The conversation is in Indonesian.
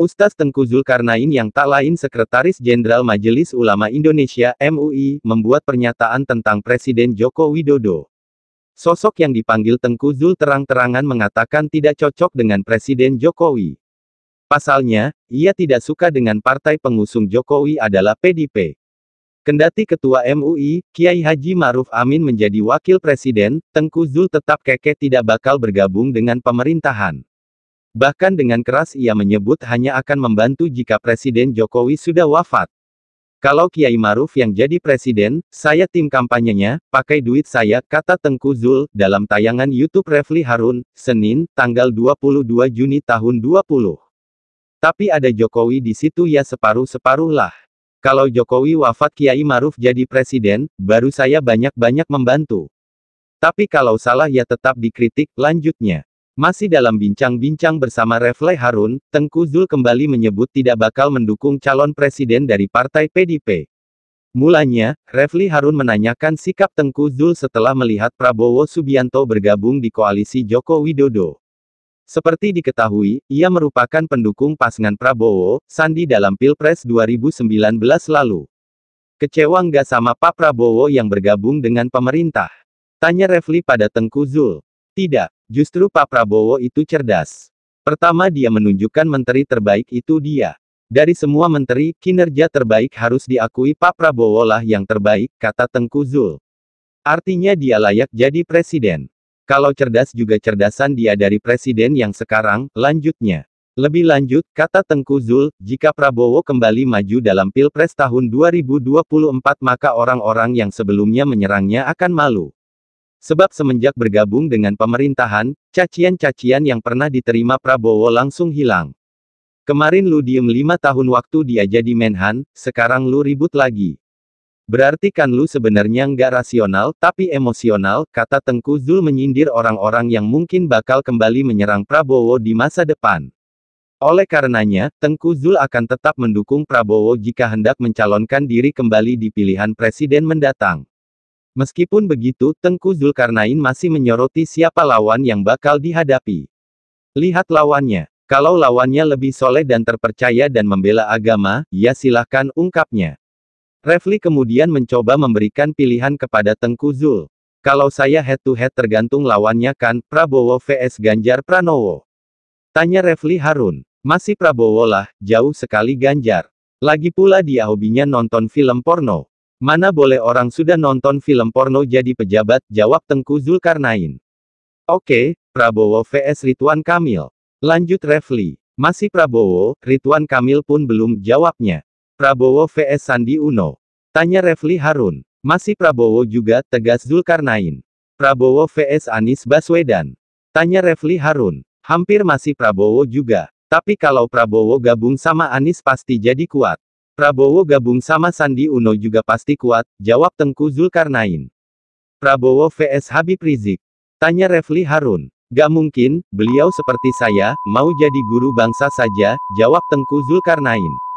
Ustaz Tengku Zulkarnain yang tak lain Sekretaris Jenderal Majelis Ulama Indonesia MUI membuat pernyataan tentang Presiden Joko Widodo. Sosok yang dipanggil Tengku Zul terang-terangan mengatakan tidak cocok dengan Presiden Jokowi. Pasalnya, ia tidak suka dengan partai pengusung Jokowi adalah PDP. Kendati Ketua MUI, Kiai Haji Maruf Amin menjadi wakil presiden, Tengku Zul tetap keke tidak bakal bergabung dengan pemerintahan. Bahkan dengan keras ia menyebut hanya akan membantu jika Presiden Jokowi sudah wafat. Kalau Kiai Maruf yang jadi presiden, saya tim kampanyenya, pakai duit saya, kata Tengku Zul, dalam tayangan YouTube Refli Harun, Senin, tanggal 22 Juni tahun 20. Tapi ada Jokowi di situ ya separuh-separuh lah. Kalau Jokowi wafat Kiai Maruf jadi presiden, baru saya banyak-banyak membantu. Tapi kalau salah ya tetap dikritik, lanjutnya. Masih dalam bincang-bincang bersama Refle Harun, Tengku Zul kembali menyebut tidak bakal mendukung calon presiden dari partai PDP. Mulanya, Refli Harun menanyakan sikap Tengku Zul setelah melihat Prabowo Subianto bergabung di koalisi Joko Widodo. Seperti diketahui, ia merupakan pendukung pasangan Prabowo, Sandi dalam Pilpres 2019 lalu. Kecewa nggak sama Pak Prabowo yang bergabung dengan pemerintah? Tanya Refli pada Tengku Zul. Tidak, Justru Pak Prabowo itu cerdas. Pertama dia menunjukkan menteri terbaik itu dia. Dari semua menteri, kinerja terbaik harus diakui Pak Prabowo lah yang terbaik, kata Tengku Zul. Artinya dia layak jadi presiden. Kalau cerdas juga cerdasan dia dari presiden yang sekarang, lanjutnya. Lebih lanjut, kata Tengku Zul, jika Prabowo kembali maju dalam Pilpres tahun 2024 maka orang-orang yang sebelumnya menyerangnya akan malu. Sebab semenjak bergabung dengan pemerintahan, cacian-cacian yang pernah diterima Prabowo langsung hilang. Kemarin lu diem lima tahun waktu dia jadi menhan, sekarang lu ribut lagi. Berarti kan lu sebenarnya nggak rasional, tapi emosional, kata Tengku Zul menyindir orang-orang yang mungkin bakal kembali menyerang Prabowo di masa depan. Oleh karenanya, Tengku Zul akan tetap mendukung Prabowo jika hendak mencalonkan diri kembali di pilihan presiden mendatang. Meskipun begitu, Tengku Zulkarnain masih menyoroti siapa lawan yang bakal dihadapi. Lihat lawannya. Kalau lawannya lebih soleh dan terpercaya dan membela agama, ya silahkan ungkapnya. Refli kemudian mencoba memberikan pilihan kepada Tengku Zul. Kalau saya head to head tergantung lawannya kan, Prabowo vs Ganjar Pranowo. Tanya Refli Harun. Masih Prabowo lah, jauh sekali Ganjar. Lagi pula dia hobinya nonton film porno. Mana boleh orang sudah nonton film porno jadi pejabat, jawab Tengku Zulkarnain. Oke, Prabowo vs Rituan Kamil. Lanjut Refli. Masih Prabowo, Rituan Kamil pun belum jawabnya. Prabowo vs Sandi Uno. Tanya Refli Harun. Masih Prabowo juga, tegas Zulkarnain. Prabowo vs Anies Baswedan. Tanya Refli Harun. Hampir masih Prabowo juga. Tapi kalau Prabowo gabung sama Anies pasti jadi kuat. Prabowo gabung sama Sandi Uno juga pasti kuat, jawab Tengku Zulkarnain. Prabowo vs Habib Rizik. Tanya Refli Harun. Gak mungkin, beliau seperti saya, mau jadi guru bangsa saja, jawab Tengku Zulkarnain.